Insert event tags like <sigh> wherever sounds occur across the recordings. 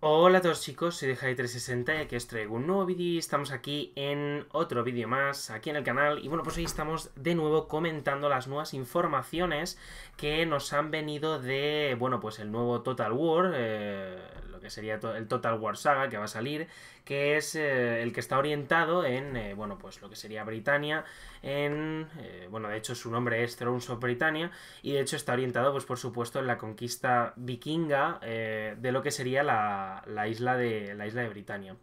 Hola a todos chicos, soy jai 360 y aquí os traigo un nuevo vídeo y estamos aquí en otro vídeo más aquí en el canal y bueno pues hoy estamos de nuevo comentando las nuevas informaciones que nos han venido de bueno pues el nuevo Total War, eh, que sería el Total War Saga que va a salir, que es eh, el que está orientado en, eh, bueno, pues lo que sería Britania, en, eh, bueno, de hecho su nombre es Thrones of Britannia, y de hecho está orientado, pues por supuesto, en la conquista vikinga de lo que sería la, isla de, la isla de Britannia.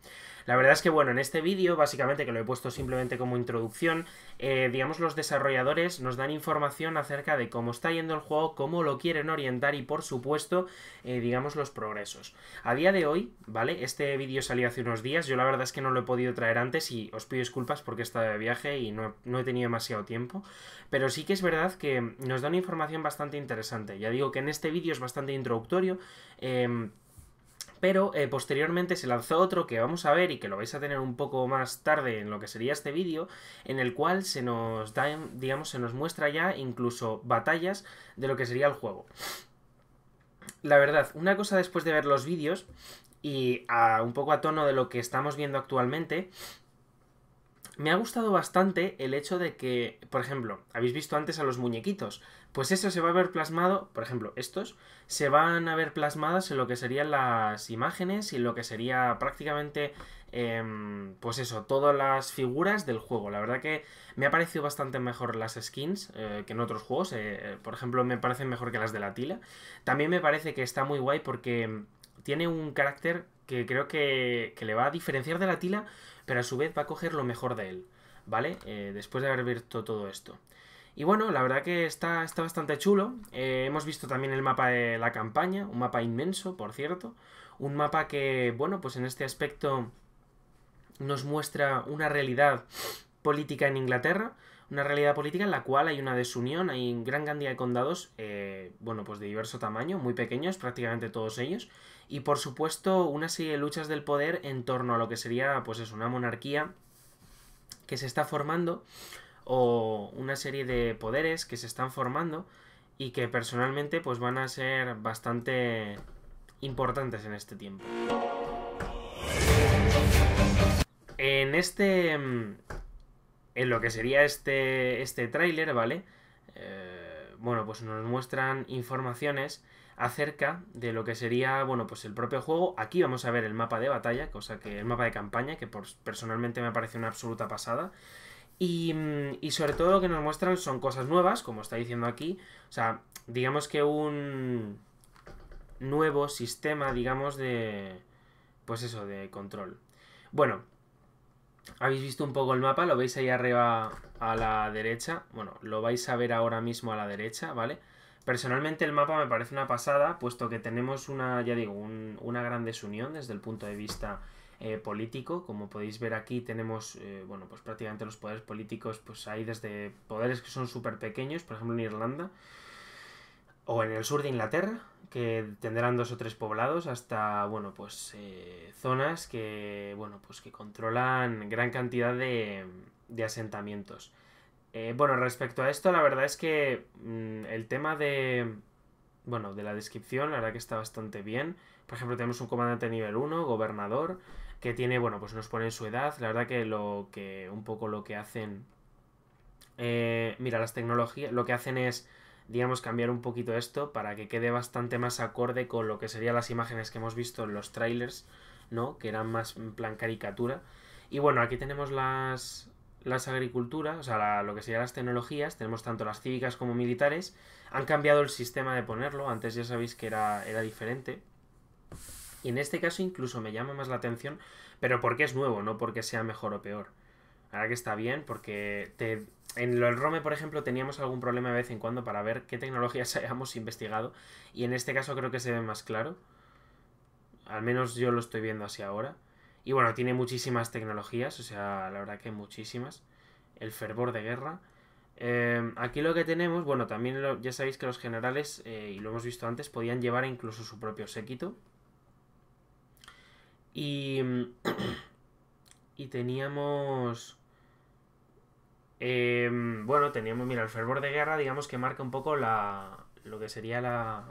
La verdad es que, bueno, en este vídeo, básicamente, que lo he puesto simplemente como introducción, eh, digamos, los desarrolladores nos dan información acerca de cómo está yendo el juego, cómo lo quieren orientar y, por supuesto, eh, digamos, los progresos. A día de hoy, ¿vale? Este vídeo salió hace unos días, yo la verdad es que no lo he podido traer antes y os pido disculpas porque he estado de viaje y no, he tenido demasiado tiempo, pero sí que es verdad que nos dan información bastante interesante. Ya digo que en este vídeo es bastante introductorio. Em, pero eh, posteriormente se lanzó otro que vamos a ver y que lo vais a tener un poco más tarde en lo que sería este vídeo, en el cual se nos da, digamos, se nos muestra ya incluso batallas de lo que sería el juego. La verdad, una cosa después de ver los vídeos y un poco a tono de lo que estamos viendo actualmente, me ha gustado bastante el hecho de que, por ejemplo, habéis visto antes a los muñequitos, pues eso se va a ver plasmado, por ejemplo, estos se van a ver plasmadas en lo que serían las imágenes y lo que sería prácticamente, em, pues eso, todas las figuras del juego. La verdad que me ha parecido bastante mejor las skins eh, que en otros juegos, eh, eh, por ejemplo, me parecen mejor que las de la tila. También me parece que está muy guay porque tiene un carácter que creo que, le va a diferenciar de la tila, pero a su vez va a coger lo mejor de él, ¿vale? Eh, después de haber visto todo esto. Y bueno, la verdad que está, está bastante chulo. Eh, hemos visto también el mapa de la campaña, un mapa inmenso, por cierto. Un mapa que, bueno, pues en este aspecto nos muestra una realidad política en Inglaterra, una realidad política en la cual hay una desunión, hay gran cantidad de condados, eh, bueno, pues de diverso tamaño, muy pequeños, prácticamente todos ellos, y por supuesto una serie de luchas del poder en torno a lo que sería, pues es una monarquía que se está formando, o una serie de poderes que se están formando y que personalmente pues van a ser bastante importantes en este tiempo. En este mm, en lo que sería este, este tráiler, ¿vale? Eh, bueno, pues nos muestran informaciones acerca de lo que sería, bueno, pues el propio juego. Aquí vamos a ver el mapa de batalla, cosa que el mapa de campaña, que personalmente me parece una absoluta pasada. Y, y, sobre todo lo que nos muestran son cosas nuevas, como está diciendo aquí. O sea, digamos que un nuevo sistema, digamos, de... Pues eso, de control. Bueno, habéis visto un poco el mapa, lo veis ahí arriba a la derecha. Bueno, lo vais a ver ahora mismo a la derecha, ¿vale? Personalmente el mapa me parece una pasada, puesto que tenemos una, ya digo, una gran desunión desde el punto de vista eh, político. Como podéis ver aquí tenemos, eh, bueno, pues prácticamente los poderes políticos, pues hay desde poderes que son súper pequeños, por ejemplo en Irlanda, o en el sur de Inglaterra, que tendrán dos o tres poblados, hasta, bueno, pues eh, zonas que, bueno, pues que controlan gran cantidad de, asentamientos. Eh, bueno, respecto a esto, la verdad es que mm, el tema de, bueno, de la descripción, la verdad que está bastante bien. Por ejemplo, tenemos un comandante nivel 1, gobernador, que tiene, bueno, pues nos pone su edad. La verdad que lo que, un poco lo que hacen, eh, mira, las tecnologías, lo que hacen es digamos, cambiar un poquito esto para que quede bastante más acorde con lo que serían las imágenes que hemos visto en los trailers, ¿no? Que eran más en plan caricatura. Y bueno, aquí tenemos las, las agriculturas, o sea, lo que serían las tecnologías, tenemos tanto las cívicas como militares. Han cambiado el sistema de ponerlo, antes ya sabéis que era, era diferente. Y en este caso incluso me llama más la atención, pero porque es nuevo, no porque sea mejor o peor. Ahora que está bien, porque en en el ROME, por ejemplo, teníamos algún problema de vez en cuando para ver qué tecnologías <laughs> hayamos investigado. Y en este caso creo que se ve más claro. Al menos yo lo estoy viendo así ahora. Y bueno, tiene muchísimas tecnologías, o sea, la verdad que muchísimas. El fervor de guerra. Em, aquí lo que tenemos, bueno, también ya sabéis que los generales, eh, y lo hemos visto antes, podían llevar incluso su propio séquito. Y, <clears throat> y teníamos... Em, bueno, teníamos, mira, el fervor de guerra, digamos que marca un poco la, lo que sería la,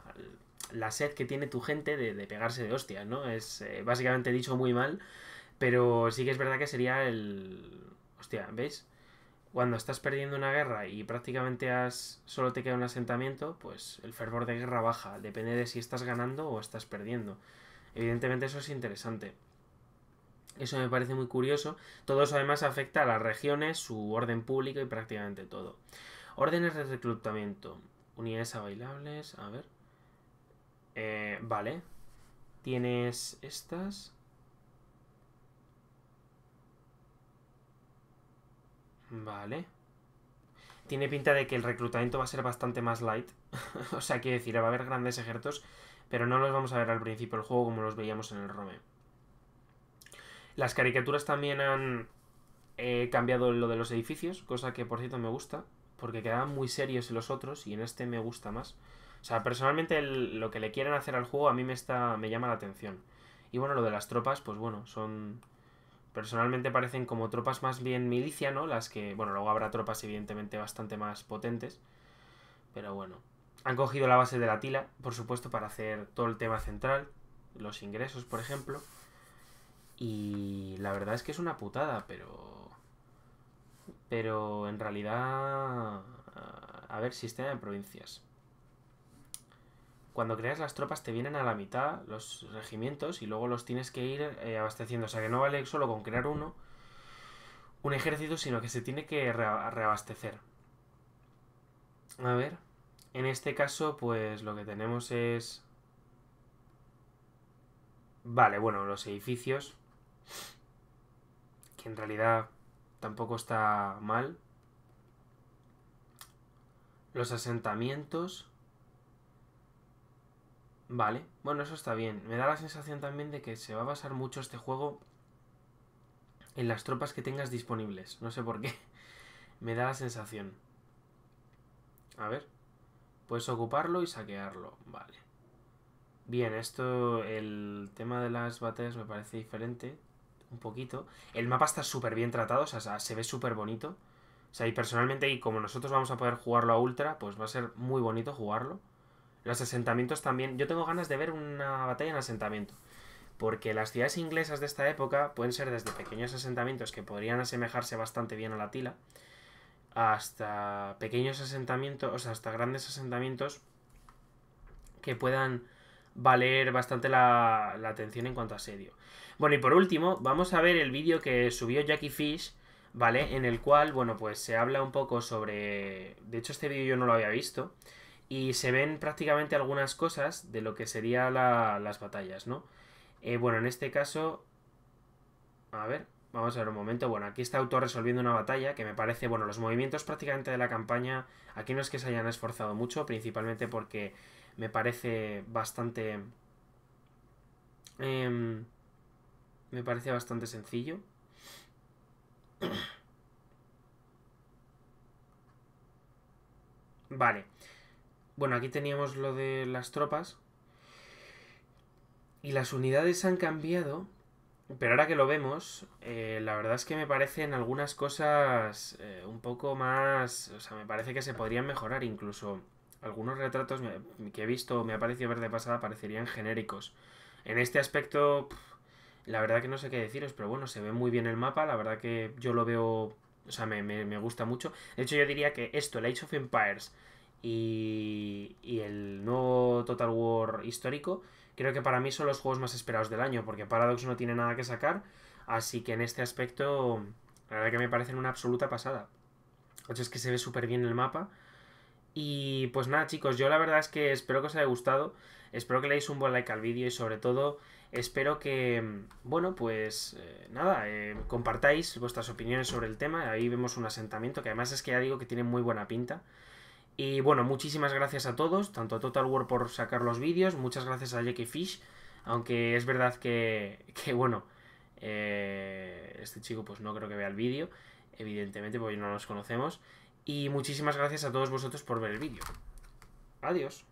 la sed que tiene tu gente de, pegarse de hostias, ¿no? Es eh, básicamente dicho muy mal, pero sí que es verdad que sería el... Hostia, ¿veis? Cuando estás perdiendo una guerra y prácticamente has, solo te queda un asentamiento, pues el fervor de guerra baja, depende de si estás ganando o estás perdiendo. Evidentemente eso es interesante. Eso me parece muy curioso. Todo eso además afecta a las regiones, su orden público y prácticamente todo. Órdenes de reclutamiento. Unidades a bailables. A ver. Eh, vale. Tienes estas. Vale. Tiene pinta de que el reclutamiento va a ser bastante más light. <laughs> o sea, quiero decir, va a haber grandes ejércitos, pero no los vamos a ver al principio del juego como los veíamos en el Rome. Las caricaturas también han eh, cambiado lo de los edificios, cosa que por cierto me gusta, porque quedaban muy serios los otros y en este me gusta más. O sea, personalmente lo que le quieren hacer al juego a mí me, está, me llama la atención. Y bueno, lo de las tropas, pues bueno, son... Personalmente parecen como tropas más bien milicia, ¿no? Las que, bueno, luego habrá tropas evidentemente bastante más potentes. Pero bueno, han cogido la base de la tila, por supuesto, para hacer todo el tema central, los ingresos, por ejemplo. Y la verdad es que es una putada, pero... Pero en realidad... A ver, sistema de provincias. Cuando creas las tropas te vienen a la mitad los regimientos y luego los tienes que ir eh, abasteciendo. O sea que no vale solo con crear uno, un ejército, sino que se tiene que reabastecer. A ver, en este caso pues lo que tenemos es... Vale, bueno, los edificios que en realidad tampoco está mal. Los asentamientos. Vale, bueno, eso está bien. Me da la sensación también de que se va a basar mucho este juego en las tropas que tengas disponibles. No sé por qué. <laughs> Me da la sensación. A ver. Puedes ocuparlo y saquearlo. Vale. Bien, esto, el tema de las batallas me parece diferente un poquito. El mapa está súper bien tratado, o sea, se ve súper bonito. O sea, y personalmente, y como nosotros vamos a poder jugarlo a ultra, pues va a ser muy bonito jugarlo. Los asentamientos también. Yo tengo ganas de ver una batalla en asentamiento. Porque las ciudades inglesas de esta época pueden ser desde pequeños asentamientos que podrían asemejarse bastante bien a la tila, hasta pequeños asentamientos, o sea, hasta grandes asentamientos que puedan valer bastante la, atención en cuanto a asedio. Bueno, y por último, vamos a ver el vídeo que subió Jackie Fish, ¿vale? En el cual, bueno, pues se habla un poco sobre... De hecho, este vídeo yo no lo había visto. Y se ven prácticamente algunas cosas de lo que serían las batallas, ¿no? Eh, bueno, en este caso... A ver, vamos a ver un momento. Bueno, aquí está Autor resolviendo una batalla que me parece... Bueno, los movimientos prácticamente de la campaña aquí no es que se hayan esforzado mucho, principalmente porque me parece bastante... Em, me parece bastante sencillo. <coughs> Vale. Bueno, aquí teníamos lo de las tropas. Y las unidades han cambiado. Pero ahora que lo vemos, eh, la verdad es que me parecen algunas cosas eh, un poco más... O sea, me parece que se podrían mejorar incluso algunos retratos que he visto me ha parecido ver de pasada parecerían genéricos. En este aspecto, la verdad que no sé qué deciros, pero bueno, se ve muy bien el mapa, la verdad que yo lo veo, o sea, me, gusta mucho. De hecho, yo diría que esto, el Age of Empires y, y el nuevo Total War histórico, creo que para mí son los juegos más esperados del año, porque Paradox no tiene nada que sacar, así que en este aspecto, la verdad que me parecen una absoluta pasada. O sea, es que se ve súper bien el mapa. Y pues nada chicos, yo la verdad es que espero que os haya gustado, espero que le un buen like al vídeo y sobre todo espero que, mm, bueno, pues eh, nada, eh, compartáis vuestras opiniones sobre el tema, ahí vemos un asentamiento que además es que ya digo que tiene muy buena pinta. Y bueno, muchísimas gracias a todos, tanto a Total War por sacar los vídeos, muchas gracias a Jackie Fish, aunque es verdad que, <laughs> que bueno, eh, este chico pues no creo que vea el vídeo, evidentemente porque no nos conocemos. Y muchísimas gracias a todos vosotros por ver el vídeo. Adiós.